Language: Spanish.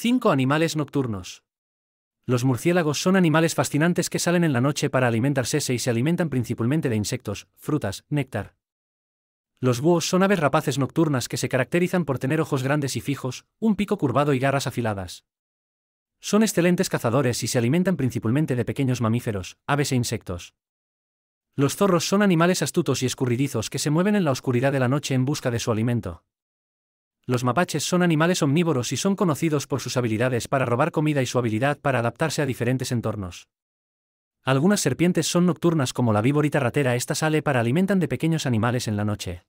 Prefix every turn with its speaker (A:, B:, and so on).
A: 5. Animales nocturnos. Los murciélagos son animales fascinantes que salen en la noche para alimentarse y se alimentan principalmente de insectos, frutas, néctar. Los búhos son aves rapaces nocturnas que se caracterizan por tener ojos grandes y fijos, un pico curvado y garras afiladas. Son excelentes cazadores y se alimentan principalmente de pequeños mamíferos, aves e insectos. Los zorros son animales astutos y escurridizos que se mueven en la oscuridad de la noche en busca de su alimento. Los mapaches son animales omnívoros y son conocidos por sus habilidades para robar comida y su habilidad para adaptarse a diferentes entornos. Algunas serpientes son nocturnas como la víborita ratera, esta sale para alimentan de pequeños animales en la noche.